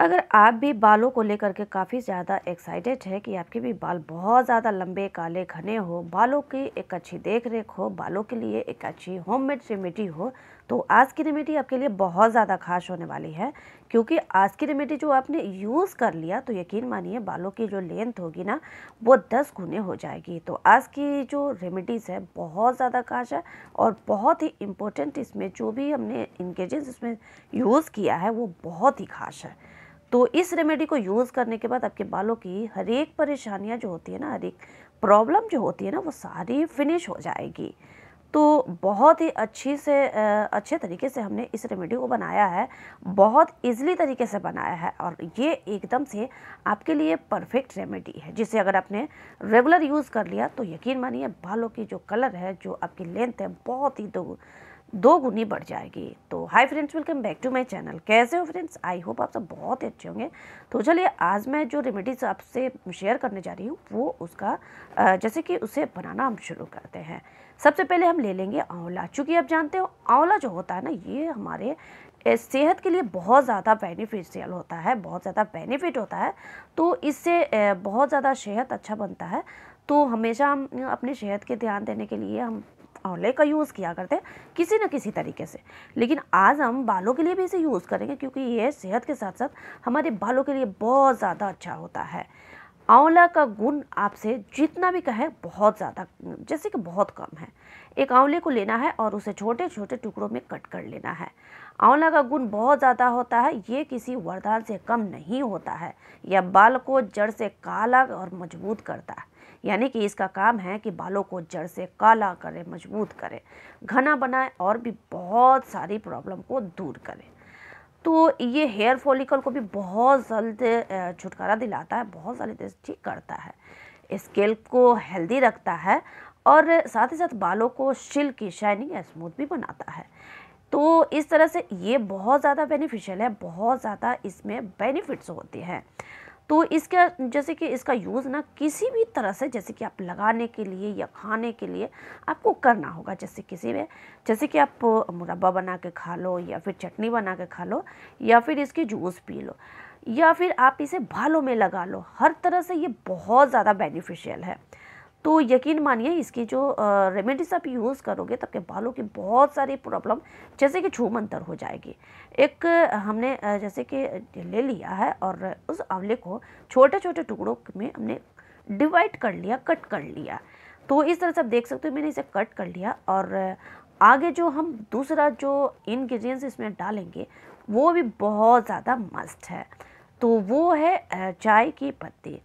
अगर आप भी बालों को लेकर के काफ़ी ज़्यादा एक्साइटेड है कि आपके भी बाल बहुत ज़्यादा लंबे काले घने हो बालों की एक अच्छी देख रेख हो बालों के लिए एक अच्छी होममेड रेमेडी हो तो आज की रेमेडी आपके लिए बहुत ज़्यादा खास होने वाली है क्योंकि आज की रेमेडी जो आपने यूज़ कर लिया तो यकीन मानिए बालों की जो लेंथ होगी ना वो दस गुने हो जाएगी तो आज की जो रेमेडीज़ है बहुत ज़्यादा खास है और बहुत ही इम्पोर्टेंट इसमें जो भी हमने इन्ग्रीडियंट्स इसमें यूज़ किया है वो बहुत ही खास है तो इस रेमेडी को यूज़ करने के बाद आपके बालों की हर एक परेशानियाँ जो होती है ना हर एक प्रॉब्लम जो होती है ना वो सारी फिनिश हो जाएगी तो बहुत ही अच्छी से अच्छे तरीके से हमने इस रेमेडी को बनाया है बहुत ईजली तरीके से बनाया है और ये एकदम से आपके लिए परफेक्ट रेमेडी है जिसे अगर आपने रेगुलर यूज़ कर लिया तो यकीन मानिए बालों की जो कलर है जो आपकी लेंथ है बहुत ही दो दो गुनी बढ़ जाएगी तो hi friends welcome back to my channel कैसे हो फ्रेंड्स आई होप आप सब बहुत ही अच्छे होंगे तो चलिए आज मैं जो रेमेडीज़ आपसे शेयर करने जा रही हूँ वो उसका जैसे कि उसे बनाना हम शुरू करते हैं सबसे पहले हम ले लेंगे आंवला चूँकि आप जानते हो आंवला जो होता है ना ये हमारे सेहत के लिए बहुत ज़्यादा बेनिफिशियल होता है बहुत ज़्यादा बेनिफिट होता है तो इससे बहुत ज़्यादा सेहत अच्छा बनता है तो हमेशा हम अपनी सेहत के ध्यान देने के लिए हम आंवले का यूज़ किया करते हैं किसी न किसी तरीके से लेकिन आज हम बालों के लिए भी इसे यूज़ करेंगे क्योंकि ये सेहत के साथ साथ हमारे बालों के लिए बहुत ज़्यादा अच्छा होता है आंवला का गुण आपसे जितना भी कहे बहुत ज़्यादा जैसे कि बहुत कम है एक आंवले को लेना है और उसे छोटे छोटे टुकड़ों में कट कर लेना है आंवला का गुण बहुत ज़्यादा होता है ये किसी वरदान से कम नहीं होता है यह बाल को जड़ से काला और मजबूत करता है यानी कि इसका काम है कि बालों को जड़ से काला करें मजबूत करें घना बनाए और भी बहुत सारी प्रॉब्लम को दूर करें तो ये हेयर फॉलिकल को भी बहुत जल्द छुटकारा दिलाता है बहुत जल्द ठीक करता है स्केल को हेल्दी रखता है और साथ ही साथ बालों को की शाइनिंग या स्मूथ भी बनाता है तो इस तरह से ये बहुत ज़्यादा बेनिफिशियल है बहुत ज़्यादा इसमें बेनिफिट्स होते हैं तो इसका जैसे कि इसका यूज़ ना किसी भी तरह से जैसे कि आप लगाने के लिए या खाने के लिए आपको करना होगा जैसे किसी में जैसे कि आप मुरब्बा बना के खा लो या फिर चटनी बना के खा लो या फिर इसके जूस पी लो या फिर आप इसे भालों में लगा लो हर तरह से ये बहुत ज़्यादा बेनिफिशियल है तो यकीन मानिए इसकी जो रेमेडीज़ आप यूज़ करोगे तब के बालों की बहुत सारी प्रॉब्लम जैसे कि झूम अंतर हो जाएगी एक हमने जैसे कि ले लिया है और उस आंवले को छोटे छोटे टुकड़ों में हमने डिवाइड कर लिया कट कर लिया तो इस तरह से आप देख सकते हो मैंने इसे कट कर लिया और आगे जो हम दूसरा जो इन्ग्रीडियंट्स इसमें डालेंगे वो भी बहुत ज़्यादा मस्त है तो वो है चाय की पत्ती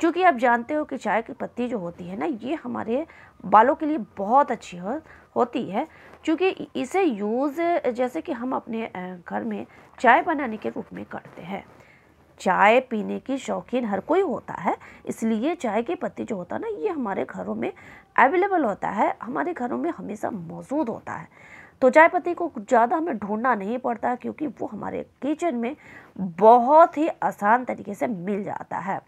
क्योंकि आप जानते हो कि चाय की पत्ती जो होती है ना ये हमारे बालों के लिए बहुत अच्छी हो, होती है क्योंकि इसे यूज़ जैसे कि हम अपने घर में चाय बनाने के रूप में करते हैं चाय पीने की शौकीन हर कोई होता है इसलिए चाय की पत्ती जो होता है ना ये हमारे घरों में अवेलेबल होता है हमारे घरों में हमेशा मौजूद होता है तो चाय पत्ती को ज़्यादा हमें ढूंढना नहीं पड़ता क्योंकि वो हमारे किचन में बहुत ही आसान तरीके से मिल जाता है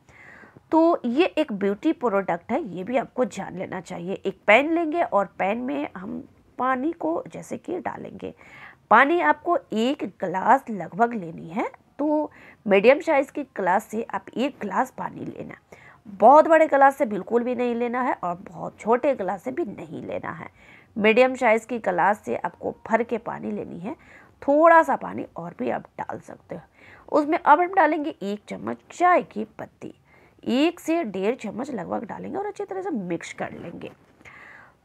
तो ये एक ब्यूटी प्रोडक्ट है ये भी आपको जान लेना चाहिए एक पैन लेंगे और पैन में हम पानी को जैसे कि डालेंगे पानी आपको एक गिलास लगभग लेनी है तो मीडियम साइज़ की ग्लास से आप एक गिलास पानी लेना बहुत बड़े ग्लास से बिल्कुल भी नहीं लेना है और बहुत छोटे ग्लास से भी नहीं लेना है मीडियम साइज़ की ग्लास से आपको भर के पानी लेनी है थोड़ा सा पानी और भी आप डाल सकते हो उसमें अब हम डालेंगे एक चम्मच चाय की पत्ती एक से डेढ़ चम्मच लगभग डालेंगे और अच्छी तरह से मिक्स कर लेंगे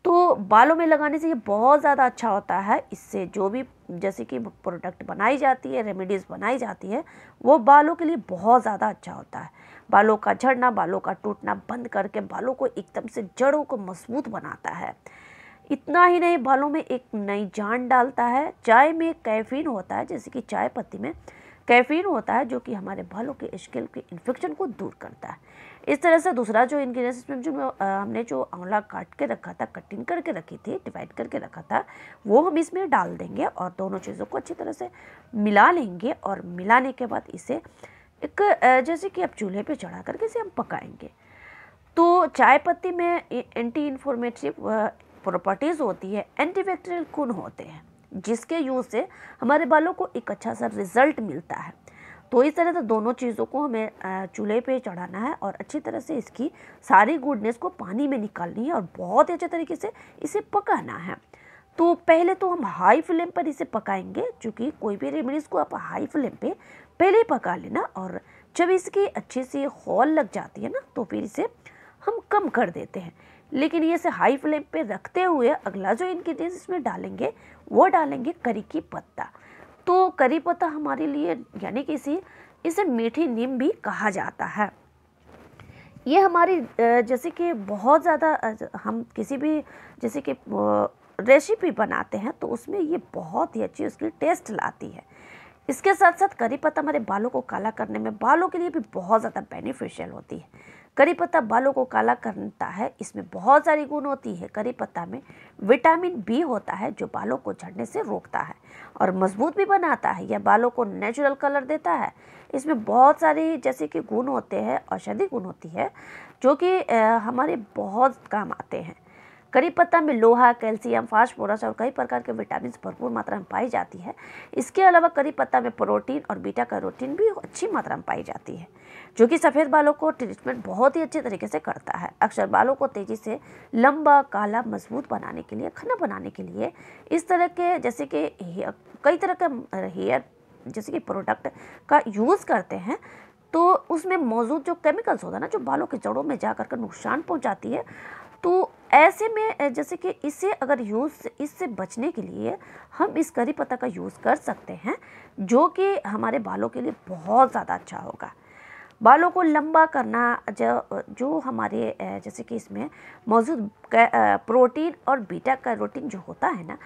तो बालों में लगाने से ये बहुत ज़्यादा अच्छा होता है इससे जो भी जैसे कि प्रोडक्ट बनाई जाती है रेमेडीज़ बनाई जाती है वो बालों के लिए बहुत ज़्यादा अच्छा होता है बालों का झड़ना बालों का टूटना बंद करके बालों को एकदम से जड़ों को मजबूत बनाता है इतना ही नहीं बालों में एक नई जान डालता है चाय में कैफीन होता है जैसे कि चाय पत्ती में कैफीन होता है जो कि हमारे बालों के स्किल के इन्फेक्शन को दूर करता है इस तरह से दूसरा जो इन्ग्रीडियंट्स में जो हमने जो आंवला काट के रखा था कटिंग करके रखी थी डिवाइड करके रखा था वो हम इसमें डाल देंगे और दोनों चीज़ों को अच्छी तरह से मिला लेंगे और मिलाने के बाद इसे एक जैसे कि आप चूल्हे पर चढ़ा करके इसे हम पकाएँगे तो चाय पत्ती में एंटी इन्फॉर्मेटिव प्रॉपर्टीज़ होती है एंटीबैक्टीरियल गुण होते हैं जिसके यूज़ से हमारे बालों को एक अच्छा सा रिज़ल्ट मिलता है तो इस तरह से दोनों चीज़ों को हमें चूल्हे पे चढ़ाना है और अच्छी तरह से इसकी सारी गुडनेस को पानी में निकालनी है और बहुत ही अच्छे तरीके से इसे पकाना है तो पहले तो हम हाई फ्लेम पर इसे पकाएंगे क्योंकि कोई भी रेमेडीज़ को आप हाई फ्लेम पे पहले ही पका लेना और जब इसकी अच्छी सी हॉल लग जाती है ना तो फिर इसे हम कम कर देते हैं लेकिन ये इसे हाई फ्लेम पे रखते हुए अगला जो इन्ग्रीडियंट इसमें डालेंगे वो डालेंगे करी की पत्ता तो करी पत्ता हमारे लिए यानी कि इसी इसे मीठी नीम भी कहा जाता है ये हमारी जैसे कि बहुत ज़्यादा हम किसी भी जैसे कि रेसिपी बनाते हैं तो उसमें ये बहुत ही अच्छी उसकी टेस्ट लाती है इसके साथ साथ करी पत्ता हमारे बालों को काला करने में बालों के लिए भी बहुत ज़्यादा बेनिफिशियल होती है करी पत्ता बालों को काला करता है इसमें बहुत सारी गुण होती है करी पत्ता में विटामिन बी होता है जो बालों को झड़ने से रोकता है और मजबूत भी बनाता है यह बालों को नेचुरल कलर देता है इसमें बहुत सारे जैसे कि गुण होते हैं औषधि गुण होती है जो कि हमारे बहुत काम आते हैं करी पत्ता में लोहा कैल्शियम फास्फोरस और कई प्रकार के विटामिन भरपूर मात्रा में पाई जाती है इसके अलावा करी पत्ता में प्रोटीन और बीटा कैरोटीन भी अच्छी मात्रा में पाई जाती है जो कि सफ़ेद बालों को ट्रीटमेंट बहुत ही अच्छे तरीके से करता है अक्सर बालों को तेज़ी से लंबा काला मजबूत बनाने के लिए खाना बनाने के लिए इस तरह के जैसे कि कई तरह के हेयर जैसे कि प्रोडक्ट का यूज़ करते हैं तो उसमें मौजूद जो केमिकल्स होता है ना जो बालों के जड़ों में जा कर नुकसान पहुंचाती है तो ऐसे में जैसे कि इसे अगर यूज़ इससे बचने के लिए हम इस करी पत्ता का यूज़ कर सकते हैं जो कि हमारे बालों के लिए बहुत ज़्यादा अच्छा होगा बालों को लंबा करना जो जो हमारे जैसे कि इसमें मौजूद प्रोटीन और बीटा कैरोटीन जो होता है ना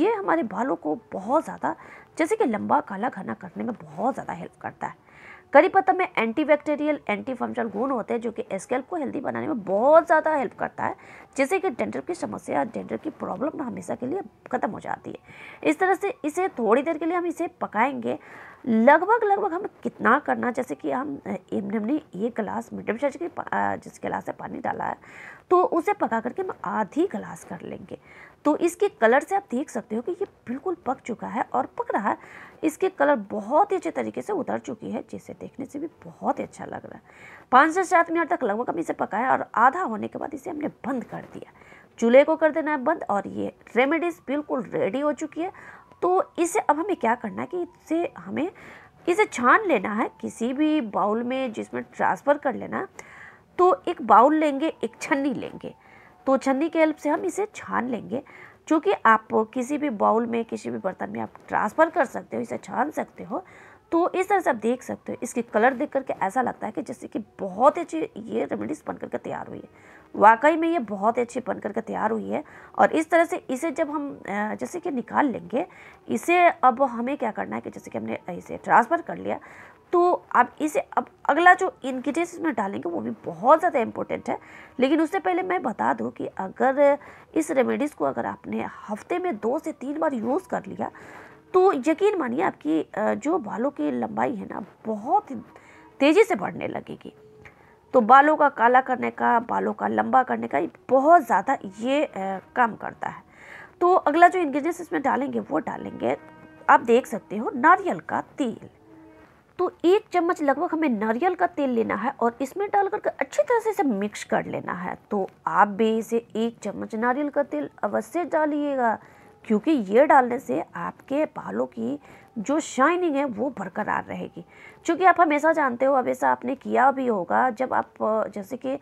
ये हमारे बालों को बहुत ज़्यादा जैसे कि लंबा काला घना करने में बहुत ज़्यादा हेल्प करता है करी पत्ता में एंटी बैक्टेरियल एंटी फंक्शनल गुण होते हैं जो कि स्केल्प को हेल्दी बनाने में बहुत ज़्यादा हेल्प करता है जैसे कि डेंडर की समस्या डेंडर की प्रॉब्लम हमेशा के लिए ख़त्म हो जाती है इस तरह से इसे थोड़ी देर के लिए हम इसे पकाएंगे लगभग लगभग हम कितना करना जैसे कि हम हमने एक गिलास मीडियम साइज की जिस गिलास से पानी डाला है तो उसे पका करके हम आधी गिलास कर लेंगे तो इसके कलर से आप देख सकते हो कि ये बिल्कुल पक चुका है और पक रहा है इसके कलर बहुत ही अच्छे तरीके से उतर चुकी है जिसे देखने से भी बहुत ही अच्छा लग रहा है पाँच से सात मिनट तक लगभग हम इसे पकाया और आधा होने के बाद इसे हमने बंद कर दिया चूल्हे को कर देना है बंद और ये रेमेडीज़ बिल्कुल रेडी हो चुकी है तो इसे अब हमें क्या करना है कि इसे हमें इसे छान लेना है किसी भी बाउल में जिसमें ट्रांसफ़र कर लेना तो एक बाउल लेंगे एक छन्नी लेंगे तो छन्नी के हेल्प से हम इसे छान लेंगे चूँकि आप किसी भी बाउल में किसी भी बर्तन में आप ट्रांसफ़र कर सकते हो इसे छान सकते हो तो इस तरह से आप देख सकते हो इसकी कलर देख करके ऐसा लगता है कि जैसे कि बहुत अच्छी ये रेमेडीज़ बनकर के तैयार हुई है वाकई में ये बहुत ही अच्छी बनकर के तैयार हुई है और इस तरह से इसे जब हम जैसे कि निकाल लेंगे इसे अब हमें क्या करना है कि जैसे कि हमने इसे ट्रांसफ़र कर लिया तो आप इसे अब अगला जो इन्ग्रीडियंट्स इसमें डालेंगे वो भी बहुत ज़्यादा इम्पोर्टेंट है लेकिन उससे पहले मैं बता दूं कि अगर इस रेमेडीज़ को अगर आपने हफ्ते में दो से तीन बार यूज़ कर लिया तो यकीन मानिए आपकी जो बालों की लंबाई है ना बहुत तेज़ी से बढ़ने लगेगी तो बालों का काला करने का बालों का लंबा करने का बहुत ज़्यादा ये काम करता है तो अगला जो इन्ग्रीडियंट्स इसमें डालेंगे वो डालेंगे आप देख सकते हो नारियल का तेल तो एक चम्मच लगभग हमें नारियल का तेल लेना है और इसमें डाल करके अच्छी तरह से इसे मिक्स कर लेना है तो आप भी इसे एक चम्मच नारियल का तेल अवश्य डालिएगा क्योंकि ये डालने से आपके बालों की जो शाइनिंग है वो बरकरार रहेगी क्योंकि आप हमेशा जानते हो हमेशा आपने किया भी होगा जब आप जैसे कि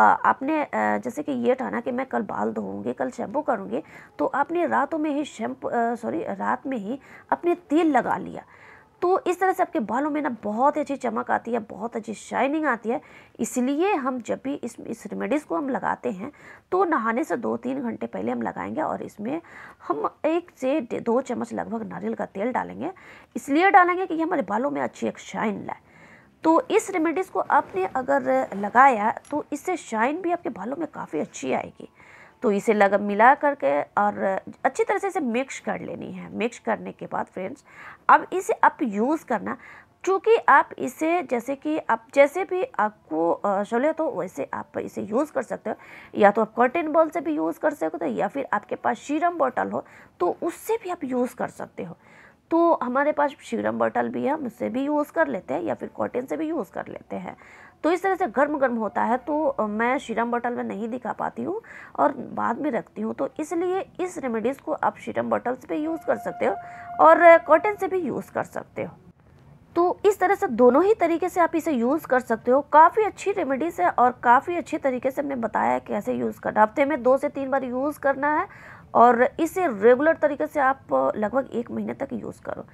आपने जैसे कि ये ठाना कि मैं कल बाल धोऊंगी कल शैम्पू करूंगी तो आपने रातों में ही शैम्पू सॉरी रात में ही अपने तेल लगा लिया तो इस तरह से आपके बालों में ना बहुत अच्छी चमक आती है बहुत अच्छी शाइनिंग आती है इसलिए हम जब भी इस इस रेमेडीज़ को हम लगाते हैं तो नहाने से दो तीन घंटे पहले हम लगाएंगे और इसमें हम एक से दो चम्मच लगभग नारियल का तेल डालेंगे इसलिए डालेंगे कि हमारे बालों में अच्छी एक शाइन लाए तो इस रेमेडीज़ को आपने अगर लगाया तो इससे शाइन भी आपके बालों में काफ़ी अच्छी आएगी तो इसे लगा मिला करके और अच्छी तरह से इसे मिक्स कर लेनी है मिक्स करने के बाद फ्रेंड्स अब इसे आप यूज़ करना चूँकि आप इसे जैसे कि आप जैसे भी आपको चले तो वैसे आप इसे यूज़ कर सकते हो या तो आप कॉटन बॉल से भी यूज़ कर सकते हो या फिर आपके पास शीरम बॉटल हो तो उससे भी आप यूज़ कर सकते हो तो हमारे पास शीरम बॉटल भी है हम उससे भी यूज़ कर लेते हैं या फिर कॉटन से भी यूज़ कर लेते हैं तो इस तरह से गर्म गर्म होता है तो मैं शीरम बॉटल में नहीं दिखा पाती हूँ और बाद में रखती हूँ तो इसलिए इस रेमेडीज़ को आप शीरम से पे यूज़ कर सकते हो और कॉटन से भी यूज़ कर सकते हो तो इस तरह से दोनों ही तरीके से आप इसे यूज़ कर सकते हो काफ़ी अच्छी रेमेडीज़ है और काफ़ी अच्छी तरीके से मैं बताया है कैसे यूज़ करना हफ्ते में दो से तीन बार यूज़ करना है और इसे रेगुलर तरीके से आप लगभग एक महीने तक यूज़ करो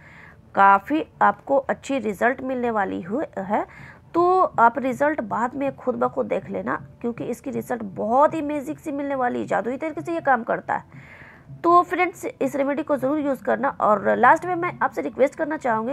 काफ़ी आपको अच्छी रिज़ल्ट मिलने वाली है तो आप रिज़ल्ट बाद में खुद ब खुद देख लेना क्योंकि इसकी रिज़ल्ट बहुत ही मेज़िक सी मिलने वाली जादुई तरीके से ये काम करता है तो फ्रेंड्स इस रेमेडी को ज़रूर यूज़ करना और लास्ट में मैं आपसे रिक्वेस्ट करना चाहूँगी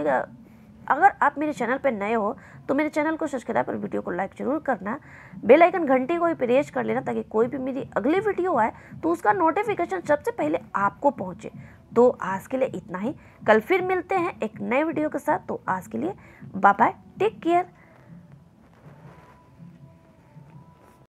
अगर आप मेरे चैनल पर नए हो तो मेरे चैनल को सब्सक्राइब और वीडियो को लाइक जरूर करना बेल आइकन घंटे को भी प्रेस कर लेना ताकि कोई भी मेरी अगली वीडियो आए तो उसका नोटिफिकेशन सबसे पहले आपको पहुंचे तो आज के लिए इतना ही कल फिर मिलते हैं एक नए वीडियो के साथ तो आज के लिए बाय बाय टेक केयर